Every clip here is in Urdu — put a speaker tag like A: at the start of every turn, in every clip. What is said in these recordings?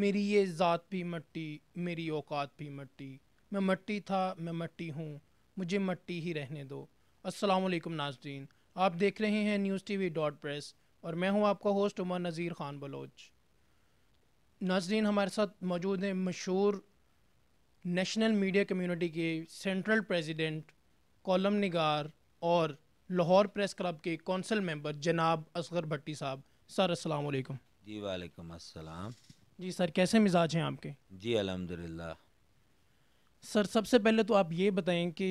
A: میری یہ ذات بھی مٹی میری اوقات بھی مٹی میں مٹی تھا میں مٹی ہوں مجھے مٹی ہی رہنے دو السلام علیکم ناظرین آپ دیکھ رہے ہیں نیوز ٹی وی ڈاٹ پریس اور میں ہوں آپ کا ہوسٹ عمر نذیر خان بلوچ ناظرین ہمارے ساتھ موجود ہیں مشہور نیشنل میڈیا کمیونٹی کے سینٹرل پریزیڈنٹ کالم نگار اور لاہور پریس کلب کے کونسل ممبر جناب اصغر بھٹی صاحب سر
B: السلام علیکم جی وعلیکم السلام
A: جی سر کیسے مزاج ہیں آپ کے جی الحمد سر سب سے پہلے تو آپ یہ بتائیں کہ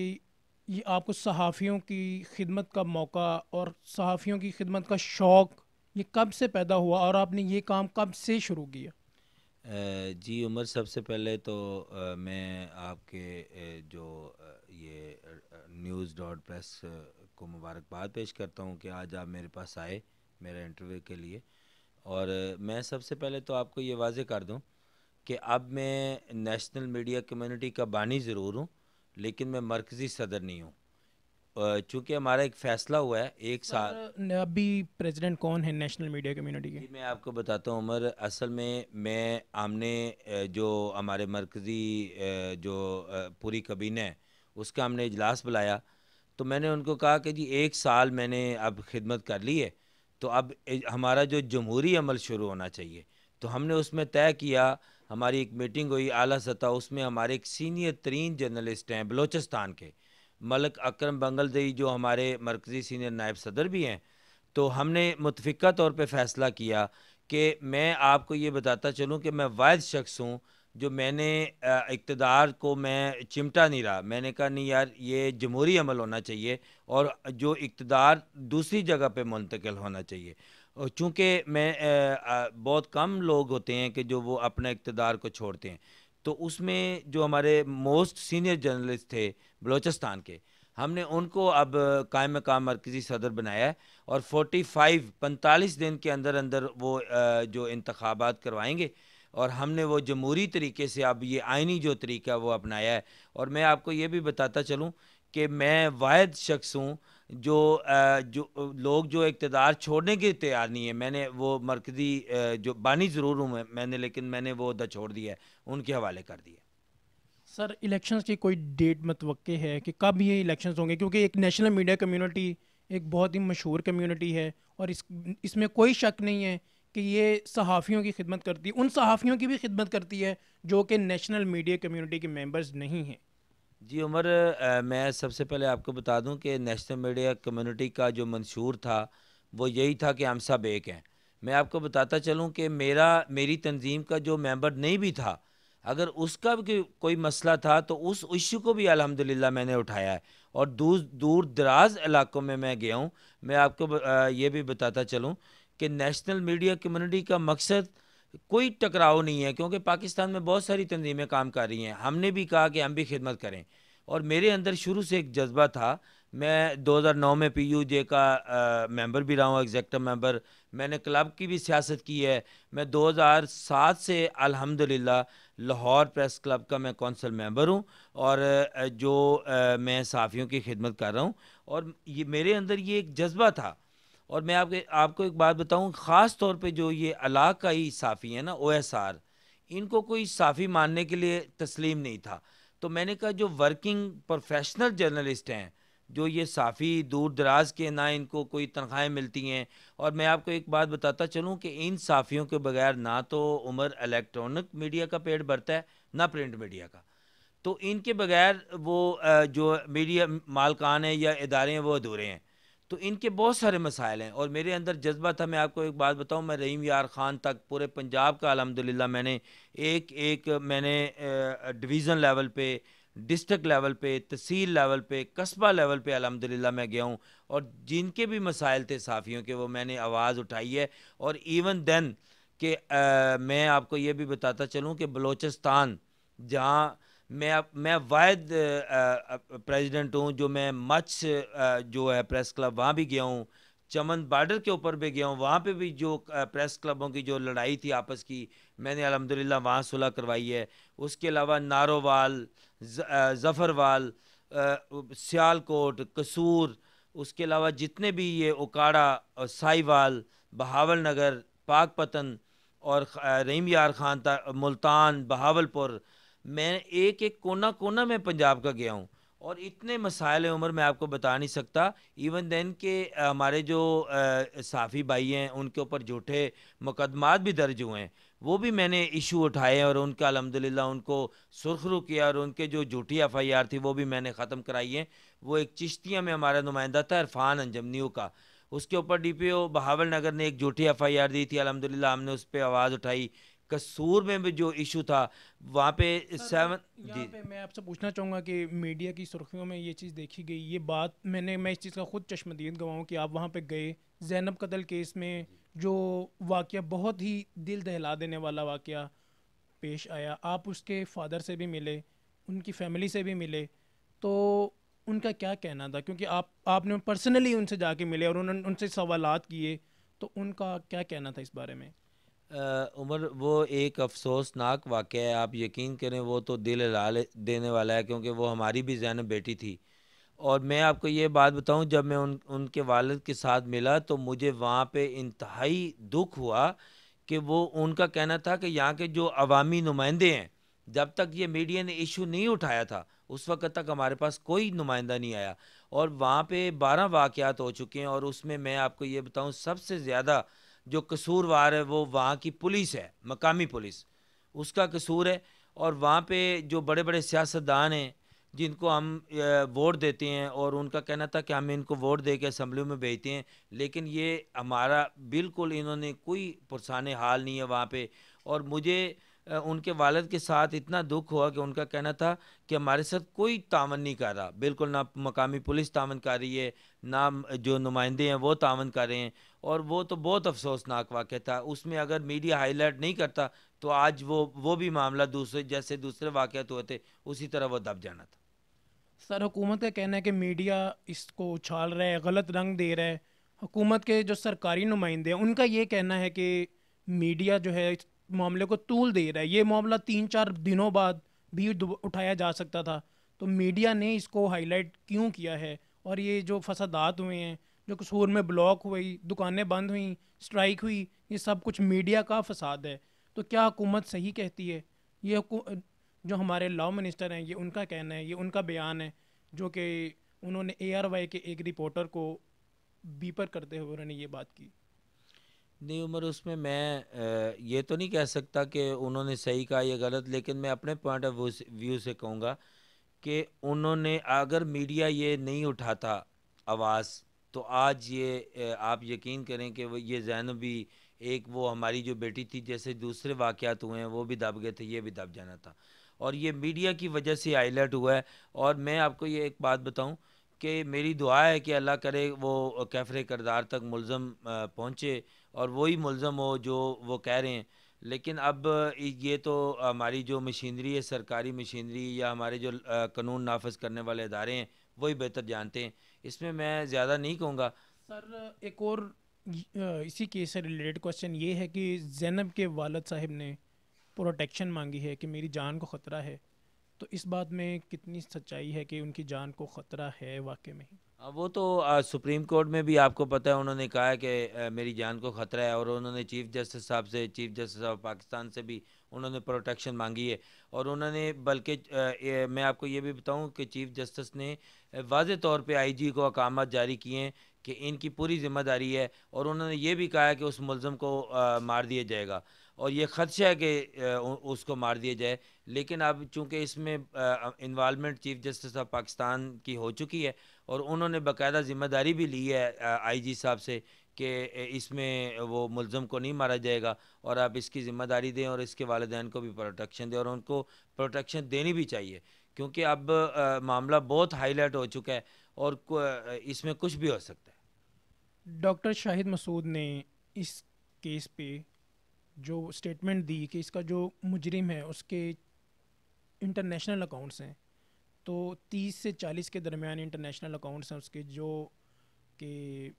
A: یہ آپ کو صحافیوں کی خدمت کا موقع اور صحافیوں کی خدمت کا شوق یہ کب سے پیدا ہوا اور آپ نے یہ کام کب سے شروع کیا
B: جی عمر سب سے پہلے تو میں آپ کے جو یہ نیوز ڈاٹ پریس کو مبارکباد پیش کرتا ہوں کہ آج آپ میرے پاس آئے میرے انٹرویو کے لیے اور میں سب سے پہلے تو آپ کو یہ واضح کر دوں کہ اب میں نیشنل میڈیا کمیونٹی کا بانی ضرور ہوں لیکن میں مرکزی صدر نہیں ہوں چونکہ ہمارا ایک فیصلہ ہوا ہے ایک سال
A: ابھی کون ہے نیشنل میڈیا کمیونٹی
B: کے جی، میں آپ کو بتاتا ہوں عمر اصل میں میں ہم نے جو ہمارے مرکزی جو پوری کبینہ ہے اس کا ہم نے اجلاس بلایا تو میں نے ان کو کہا کہ جی ایک سال میں نے اب خدمت کر لی ہے تو اب ہمارا جو جمہوری عمل شروع ہونا چاہیے تو ہم نے اس میں طے کیا ہماری ایک میٹنگ ہوئی اعلیٰ سطح اس میں ہمارے ایک سینئر ترین جرنلسٹ ہیں بلوچستان کے ملک اکرم بنگل دئی جو ہمارے مرکزی سینئر نائب صدر بھی ہیں تو ہم نے متفقہ طور پہ فیصلہ کیا کہ میں آپ کو یہ بتاتا چلوں کہ میں واحد شخص ہوں جو میں نے اقتدار کو میں چمٹا نہیں رہا میں نے کہا نہیں یار یہ جمہوری عمل ہونا چاہیے اور جو اقتدار دوسری جگہ پہ منتقل ہونا چاہیے چونکہ میں بہت کم لوگ ہوتے ہیں کہ جو وہ اپنا اقتدار کو چھوڑتے ہیں تو اس میں جو ہمارے موسٹ سینئر جرنلسٹ تھے بلوچستان کے ہم نے ان کو اب قائم مقام مرکزی صدر بنایا ہے اور فورٹی فائیو پینتالیس دن کے اندر اندر وہ جو انتخابات کروائیں گے اور ہم نے وہ جمہوری طریقے سے اب یہ آئینی جو طریقہ وہ اپنایا ہے اور میں آپ کو یہ بھی بتاتا چلوں کہ میں واحد شخص ہوں جو جو لوگ جو اقتدار چھوڑنے کی تیار نہیں ہے میں نے وہ مرکزی جو بانی ضرور ہوں میں نے لیکن میں نے وہ عہدہ چھوڑ دیا ہے ان کے حوالے کر دیا
A: سر الیکشنز کی کوئی ڈیٹ متوقع ہے کہ کب یہ الیکشنز ہوں گے کیونکہ ایک نیشنل میڈیا کمیونٹی ایک بہت ہی مشہور کمیونٹی ہے اور اس اس میں کوئی شک نہیں ہے کہ یہ صحافیوں کی خدمت کرتی ان صحافیوں کی بھی خدمت کرتی ہے جو کہ نیشنل میڈیا
B: کمیونٹی کے ممبرز نہیں ہیں جی عمر میں سب سے پہلے آپ کو بتا دوں کہ نیشنل میڈیا کمیونٹی کا جو منشور تھا وہ یہی تھا کہ ہم سب ایک ہیں میں آپ کو بتاتا چلوں کہ میرا میری تنظیم کا جو ممبر نہیں بھی تھا اگر اس کا بھی کوئی مسئلہ تھا تو اس ایشو کو بھی الحمدللہ میں نے اٹھایا ہے اور دور دور دراز علاقوں میں میں گیا ہوں میں آپ کو یہ بھی بتاتا چلوں کہ نیشنل میڈیا کمیونٹی کا مقصد کوئی ٹکراؤ نہیں ہے کیونکہ پاکستان میں بہت ساری تنظیمیں کام کر رہی ہیں ہم نے بھی کہا کہ ہم بھی خدمت کریں اور میرے اندر شروع سے ایک جذبہ تھا میں دو ہزار نو میں پی یو جے کا ممبر بھی رہا ہوں ایگزیکٹو ممبر میں نے کلب کی بھی سیاست کی ہے میں دو ہزار سات سے الحمد للہ لاہور پریس کلب کا میں کونسل ممبر ہوں اور جو میں صحافیوں کی خدمت کر رہا ہوں اور یہ میرے اندر یہ ایک جذبہ تھا اور میں آپ کے آپ کو ایک بات بتاؤں خاص طور پہ جو یہ علاقائی صافی ہیں نا او ایس آر ان کو کوئی صافی ماننے کے لیے تسلیم نہیں تھا تو میں نے کہا جو ورکنگ پروفیشنل جرنلسٹ ہیں جو یہ صافی دور دراز کے نہ ان کو کوئی تنخواہیں ملتی ہیں اور میں آپ کو ایک بات بتاتا چلوں کہ ان صافیوں کے بغیر نہ تو عمر الیکٹرانک میڈیا کا پیٹ بڑھتا ہے نہ پرنٹ میڈیا کا تو ان کے بغیر وہ جو میڈیا مالکان ہیں یا ادارے ہیں وہ ادھورے ہیں تو ان کے بہت سارے مسائل ہیں اور میرے اندر جذبہ تھا میں آپ کو ایک بات بتاؤں میں رحیم یار خان تک پورے پنجاب کا الحمدللہ میں نے ایک ایک میں نے ڈویژن لیول پہ ڈسٹرک لیول پہ تحصیل لیول پہ قصبہ لیول پہ الحمدللہ میں گیا ہوں اور جن کے بھی مسائل تھے صحافیوں کے وہ میں نے آواز اٹھائی ہے اور ایون دین کہ میں آپ کو یہ بھی بتاتا چلوں کہ بلوچستان جہاں میں واحد پریزیڈنٹ ہوں جو میں مچھ جو ہے پریس کلب وہاں بھی گیا ہوں چمن بارڈر کے اوپر بھی گیا ہوں وہاں پہ بھی جو پریس کلبوں کی جو لڑائی تھی آپس کی میں نے الحمدللہ وہاں صلح کروائی ہے اس کے علاوہ نارووال ظفروال کوٹ کسور اس کے علاوہ جتنے بھی یہ اوکاڑا اور سائیوال بہاول نگر پاک پتن اور رحیم یار خان ملتان بہاول پور میں ایک ایک کونا کونا میں پنجاب کا گیا ہوں اور اتنے مسائل عمر میں آپ کو بتا نہیں سکتا ایون دین کہ ہمارے جو صافی بھائی ہیں ان کے اوپر جھوٹے مقدمات بھی درج ہوئے ہیں وہ بھی میں نے ایشو اٹھائے اور ان کا الحمد ان کو سرخ رو کیا اور ان کے جو جھوٹی ایف آئی آر تھی وہ بھی میں نے ختم کرائی ہیں وہ ایک چشتیاں میں ہمارا نمائندہ تھا عرفان انجمنیوں کا اس کے اوپر D P O Bahawalnagar نے ایک جھوٹی ایف آئی آر دی تھی الحمد ہم نے اس پہ آواز اٹھائی کسور میں بھی جو ایشو تھا وہاں پہ سیون جی
A: میں آپ سے پوچھنا چاہوں گا کہ میڈیا کی سرخیوں میں یہ چیز دیکھی گئی یہ بات میں نے میں اس چیز کا خود چشمدید گواؤں کہ آپ وہاں پہ گئے زینب قتل کیس میں جو واقعہ بہت ہی دل دہلا دینے والا واقعہ پیش آیا آپ اس کے فادر سے بھی ملے ان کی فیملی سے بھی ملے تو ان کا کیا کہنا تھا کیونکہ آپ آپ نے پرسنلی ان سے جا کے ملے اور انہوں نے ان سے سوالات کیے تو ان کا کیا کہنا تھا اس بارے میں
B: عمر وہ ایک افسوسناک واقعہ ہے آپ یقین کریں وہ تو دل لال دینے والا ہے کیونکہ وہ ہماری بھی ذہن بیٹی تھی اور میں آپ کو یہ بات بتاؤں جب میں ان ان کے والد کے ساتھ ملا تو مجھے وہاں پہ انتہائی دکھ ہوا کہ وہ ان کا کہنا تھا کہ یہاں کے جو عوامی نمائندے ہیں جب تک یہ میڈیا نے ایشو نہیں اٹھایا تھا اس وقت تک ہمارے پاس کوئی نمائندہ نہیں آیا اور وہاں پہ بارہ واقعات ہو چکے ہیں اور اس میں میں آپ کو یہ بتاؤں سب سے زیادہ جو قصور وار ہے وہ وہاں کی پولیس ہے مقامی پولیس اس کا قصور ہے اور وہاں پہ جو بڑے بڑے سیاستدان ہیں جن کو ہم ووٹ دیتے ہیں اور ان کا کہنا تھا کہ ہم ان کو ووٹ دے کے اسمبلیوں میں بھیجتے ہیں لیکن یہ ہمارا بالکل انہوں نے کوئی پرسان حال نہیں ہے وہاں پہ اور مجھے ان کے والد کے ساتھ اتنا دکھ ہوا کہ ان کا کہنا تھا کہ ہمارے ساتھ کوئی تعاون نہیں کر رہا بالکل نہ مقامی پولیس تعاون کر رہی ہے نہ جو نمائندے ہیں وہ تعاون کر رہے ہیں اور وہ تو بہت افسوسناک واقعہ تھا اس میں اگر میڈیا ہائی لائٹ نہیں کرتا تو آج وہ وہ بھی معاملہ دوسرے جیسے دوسرے واقعات ہوئے تھے اسی طرح وہ دب جانا تھا
A: سر حکومت کا کہنا ہے کہ میڈیا اس کو اچھال رہا ہے غلط رنگ دے رہا ہے حکومت کے جو سرکاری نمائندے ہیں ان کا یہ کہنا ہے کہ میڈیا جو ہے اس معاملے کو طول دے رہا ہے یہ معاملہ تین چار دنوں بعد بھی اٹھایا جا سکتا تھا تو میڈیا نے اس کو ہائی لائٹ کیوں کیا ہے اور یہ جو فسادات ہوئے ہیں جو قصور میں بلاک ہوئی دکانیں بند ہوئیں اسٹرائک ہوئی یہ سب کچھ میڈیا کا فساد ہے تو کیا حکومت صحیح کہتی ہے یہ حکومت جو ہمارے لاء منسٹر ہیں یہ ان کا کہنا ہے یہ ان کا بیان ہے جو کہ انہوں نے اے آر وائی کے ایک رپورٹر کو بیپر کرتے ہوئے انہوں نے یہ بات کی
B: نہیں عمر اس میں میں یہ تو نہیں کہہ سکتا کہ انہوں نے صحیح کہا یہ غلط لیکن میں اپنے پوائنٹ آف ویو سے کہوں گا کہ انہوں نے اگر میڈیا یہ نہیں اٹھاتا آواز تو آج یہ آپ یقین کریں کہ یہ ذہن بھی ایک وہ ہماری جو بیٹی تھی جیسے دوسرے واقعات ہوئے ہیں وہ بھی دب گئے تھے یہ بھی دب جانا تھا اور یہ میڈیا کی وجہ سے ہائی لائٹ ہوا ہے اور میں آپ کو یہ ایک بات بتاؤں کہ میری دعا ہے کہ اللہ کرے وہ کیفر کردار تک ملزم پہنچے اور وہی ملزم ہو جو وہ کہہ رہے ہیں لیکن اب یہ تو ہماری جو مشینری ہے سرکاری مشینری یا ہمارے جو قانون نافذ کرنے والے ادارے ہیں وہی بہتر جانتے ہیں اس میں میں زیادہ نہیں کہوں گا
A: سر ایک اور اسی کیس سے ریلیٹڈ کوشچن یہ ہے کہ زینب کے والد صاحب نے پروٹیکشن مانگی ہے کہ میری جان کو خطرہ ہے تو اس بات میں کتنی سچائی ہے کہ ان کی جان کو خطرہ ہے واقع میں
B: وہ تو سپریم کورٹ میں بھی آپ کو پتہ ہے انہوں نے کہا ہے کہ میری جان کو خطرہ ہے اور انہوں نے چیف جسٹس صاحب سے چیف جسٹس آف پاکستان سے بھی انہوں نے پروٹیکشن مانگی ہے اور انہوں نے بلکہ میں آپ کو یہ بھی بتاؤں کہ چیف جسٹس نے واضح طور پہ آئی جی کو اقامات جاری کی ہیں کہ ان کی پوری ذمہ داری ہے اور انہوں نے یہ بھی کہا ہے کہ اس ملزم کو مار دیا جائے گا اور یہ خدشہ ہے کہ اس کو مار دیا جائے لیکن اب چونکہ اس میں involvement chief justice of Pakistan کی ہو چکی ہے اور انہوں نے باقاعدہ ذمہ داری بھی لی ہے آئی جی صاحب سے کہ اس میں وہ ملزم کو نہیں مارا جائے گا اور آپ اس کی ذمہ داری دیں اور اس کے والدین کو بھی پروٹیکشن دیں اور ان کو پروٹیکشن دینی بھی چاہیے کیونکہ اب معاملہ بہت ہائی لائٹ ہو چکا ہے اور اس میں کچھ بھی ہو سکتا
A: ہے ڈاکٹر شاہد مسعود نے اس کیس پہ جو اسٹیٹمنٹ دی کہ اس کا جو مجرم ہے اس کے انٹرنیشنل اکاؤنٹس ہیں تو تیس سے چالیس کے درمیان انٹرنیشنل اکاؤنٹس ہیں اس کے جو کہ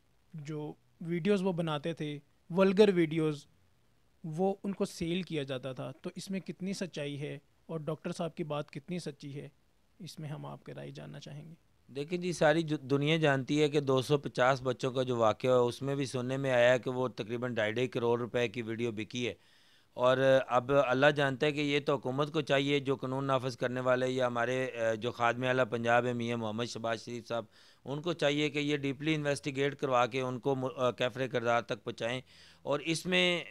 A: جو ویڈیوز وہ بناتے تھے ولگر ویڈیوز وہ ان کو سیل کیا جاتا تھا تو اس میں کتنی سچائی ہے اور ڈاکٹر صاحب کی بات کتنی سچی ہے اس میں ہم آپ کے رائے جاننا چاہیں گے
B: دیکھیں جی ساری دنیا جانتی ہے کہ دو سو پچاس بچوں کا جو واقعہ ہے اس میں بھی سننے میں آیا ہے کہ وہ تقریباً ڈھائی ڈھائی کروڑ روپے کی ویڈیو بکی ہے اور اب اللہ جانتا ہے کہ یہ تو حکومت کو چاہیے جو قانون نافذ کرنے والے یا ہمارے جو خادم اعلیٰ پنجاب ہے میاں محمد شباز شریف صاحب ان کو چاہیے کہ یہ ڈیپلی انویسٹیگیٹ کروا کے ان کو کیفر کردار تک پہنچائیں اور اس میں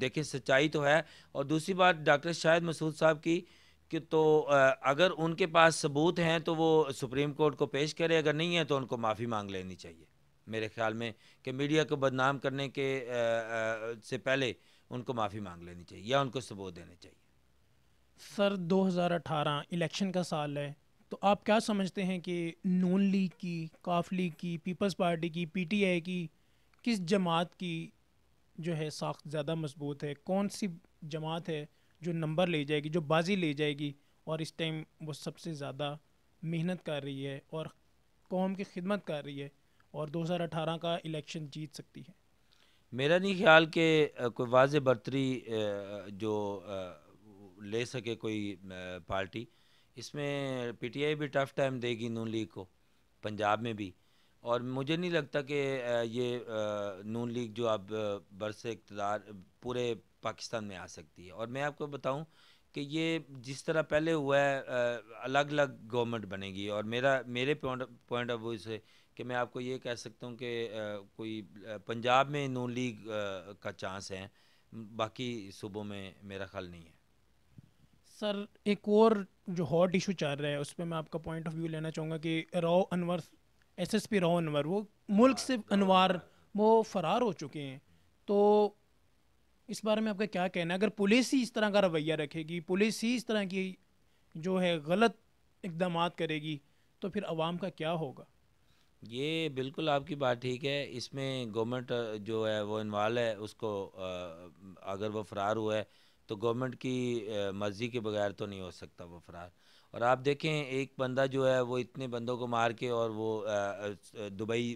B: دیکھیں سچائی تو ہے اور دوسری بات ڈاکٹر شاہد مسعود صاحب کی کہ تو اگر ان کے پاس ثبوت ہیں تو وہ سپریم کورٹ کو پیش کرے اگر نہیں ہے تو ان کو معافی مانگ لینی چاہیے میرے خیال میں کہ میڈیا کو بدنام کرنے کے سے پہلے ان کو معافی مانگ لینی چاہیے یا ان کو ثبوت دینے چاہیے
A: سر دو ہزار اٹھارہ الیکشن کا سال ہے تو آپ کیا سمجھتے ہیں کہ نون لیگ کی کاف لیگ کی پیپلز پارٹی کی پی ٹی آئی کی کس جماعت کی جو ہے ساخت زیادہ مضبوط ہے کون سی جماعت ہے جو نمبر لے جائے گی جو بازی لے جائے گی اور اس ٹائم وہ سب سے زیادہ محنت کر رہی ہے اور قوم کی خدمت کر رہی ہے اور دو ہزار اٹھارہ کا الیکشن جیت سکتی ہے
B: میرا نہیں خیال کہ کوئی واضح برتری جو لے سکے کوئی پارٹی اس میں پی ٹی آئی بھی ٹف ٹائم دے گی نون لیگ کو پنجاب میں بھی اور مجھے نہیں لگتا کہ یہ نون لیگ جو اب برس اقتدار پورے پاکستان میں آ سکتی ہے اور میں آپ کو بتاؤں کہ یہ جس طرح پہلے ہوا ہے الگ الگ گورنمنٹ بنے گی اور میرا میرے پوائنٹ آف ویو سے کہ میں آپ کو یہ کہہ سکتا ہوں کہ کوئی پنجاب میں نون لیگ کا چانس ہے باقی صوبوں میں میرا خیال نہیں ہے
A: سر ایک اور جو ہاٹ ایشو چل رہا ہے اس پہ میں آپ کا پوائنٹ آف ویو لینا چاہوں گا کہ Rao Anwar S S P Rao Anwar وہ ملک سے ہاں، انوار وہ فرار ہو چکے ہیں تو اس بارے میں آپ کا کیا کہنا ہے اگر پولیس ہی اس طرح کا رویہ رکھے گی پولیس ہی اس طرح کی جو ہے غلط اقدامات کرے گی تو پھر عوام کا کیا ہوگا
B: یہ بالکل آپ کی بات ٹھیک ہے اس میں گورنمنٹ جو ہے وہ انوال ہے اس کو اگر وہ فرار ہوا ہے تو گورنمنٹ کی مرضی کے بغیر تو نہیں ہو سکتا وہ فرار اور آپ دیکھیں ایک بندہ جو ہے وہ اتنے بندوں کو مار کے اور وہ دبئی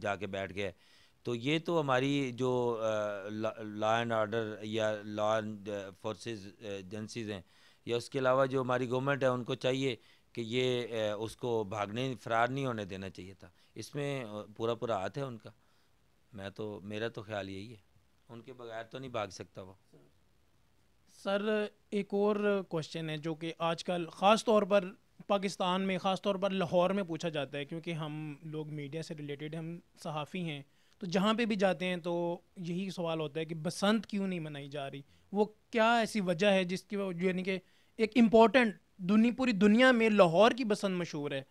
B: جا کے بیٹھ گئے تو یہ تو ہماری جو لا اینڈ آرڈر یا لا اینڈ فورسز ایجنسیز ہیں یا اس کے علاوہ جو ہماری گورنمنٹ ہے ان کو چاہیے کہ یہ اس کو بھاگنے فرار نہیں ہونے دینا چاہیے تھا اس میں پورا پورا ہاتھ ہے ان کا میں تو میرا تو خیال یہی ہے ان کے بغیر تو نہیں بھاگ سکتا وہ
A: سر ایک اور کوشچن ہے جو کہ آج کل خاص طور پر پاکستان میں خاص طور پر لاہور میں پوچھا جاتا ہے کیونکہ ہم لوگ میڈیا سے ریلیٹڈ ہم صحافی ہیں تو جہاں پہ بھی جاتے ہیں تو یہی سوال ہوتا ہے کہ بسنت کیوں نہیں منائی جا رہی وہ کیا ایسی وجہ ہے جس کی یعنی کہ ایک امپورٹنٹ دنیا پوری دنیا میں لاہور کی بسنت مشہور ہے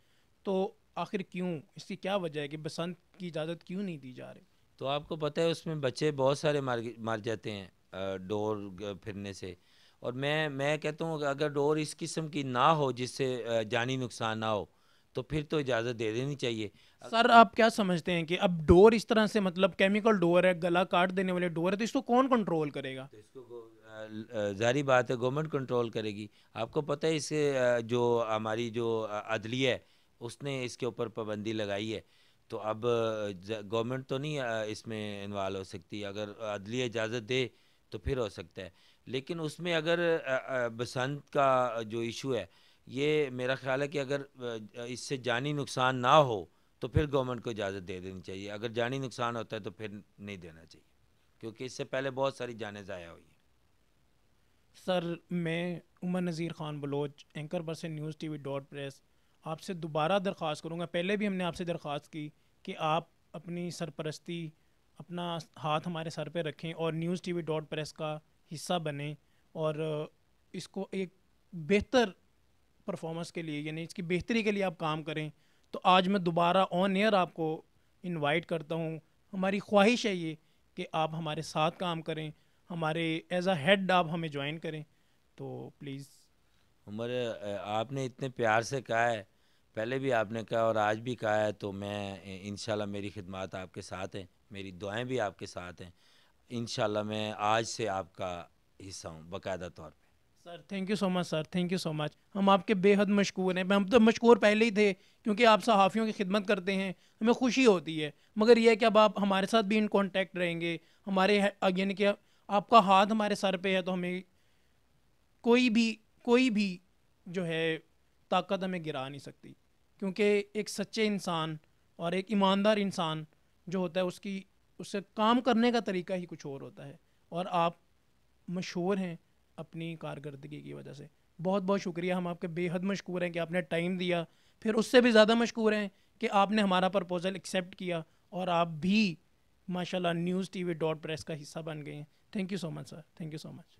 A: تو آخر کیوں اس کی کیا وجہ ہے کہ بسنت کی اجازت کیوں نہیں دی جا رہی
B: تو آپ کو پتہ ہے اس میں بچے بہت سارے مار مار جاتے ہیں ڈور پھرنے سے اور میں میں کہتا ہوں کہ اگر ڈور اس قسم کی نہ ہو جس سے جانی نقصان نہ ہو تو پھر تو اجازت دے دینی چاہیے سر آپ
A: کیا سمجھتے ہیں کہ اب ڈور اس طرح سے مطلب کیمیکل ڈور ہے گلا کاٹ دینے والے ڈور ہے تو اس کو کون کنٹرول کرے گا
B: ظاہری بات ہے گورنمنٹ کنٹرول کرے گی آپ کو پتہ ہے اس جو ہماری جو عدلیہ ہے اس نے اس کے اوپر پابندی لگائی ہے تو اب گورنمنٹ تو نہیں اس میں انوالو ہو سکتی اگر عدلیہ اجازت دے تو پھر ہو سکتا ہے لیکن اس میں اگر بسنت کا جو ایشو ہے یہ میرا خیال ہے کہ اگر اس سے جانی نقصان نہ ہو تو پھر گورنمنٹ کو اجازت دے دینی چاہیے اگر جانی نقصان ہوتا ہے تو پھر نہیں دینا چاہیے کیونکہ اس سے پہلے بہت ساری جانیں ضائع ہوئی ہیں
A: سر میں عمر نذیر خان بلوچ اینکر برسیں news T V dot press آپ سے دوبارہ درخواست کروں گا پہلے بھی ہم نے آپ سے درخواست کی کہ آپ اپنی سرپرستی اپنا ہاتھ ہمارے سر پہ رکھیں اور news T V dot press کا حصہ بنیں اور اس کو ایک بہتر پرفارمنس کے لیے یعنی اس کی بہتری کے لیے آپ کام کریں تو آج میں دوبارہ آن ایئر آپ کو انوائٹ کرتا ہوں ہماری خواہش ہے یہ کہ آپ ہمارے ساتھ کام کریں ہمارے ایز اے ہیڈ آپ ہمیں جوائن کریں تو پلیز
B: عمر آپ نے اتنے پیار سے کہا ہے پہلے بھی آپ نے کہا اور آج بھی کہا ہے تو میں انشاءاللہ میری خدمات آپ کے ساتھ ہیں میری دعائیں بھی آپ کے ساتھ ہیں انشاءاللہ میں آج سے آپ کا حصہ ہوں باقاعدہ طور پہ
A: sir thank you so much sir thank you so much ہم آپ کے بے حد مشکور ہیں ہم تو مشکور پہلے ہی تھے کیونکہ آپ صحافیوں کی خدمت کرتے ہیں ہمیں خوشی ہوتی ہے مگر یہ ہے کہ اب آپ ہمارے ساتھ بھی ان کانٹیکٹ رہیں گے ہمارے یعنی کہ آپ کا ہاتھ ہمارے سر پہ ہے تو ہمیں کوئی بھی کوئی بھی جو ہے طاقت ہمیں گرا نہیں سکتی کیونکہ ایک سچے انسان اور ایک ایماندار انسان جو ہوتا ہے اس کی اس سے کام کرنے کا طریقہ ہی کچھ اور ہوتا ہے اور آپ مشہور ہیں اپنی کارکردگی کی وجہ سے بہت بہت شکریہ ہم آپ کے بے حد مشکور ہیں کہ آپ نے ٹائم دیا پھر اس سے بھی زیادہ مشکور ہیں کہ آپ نے ہمارا پرپوزل ایکسیپٹ کیا اور آپ بھی ماشاء اللہ news T V dot press کا حصہ بن گئے ہیں thank you so much sir thank you so much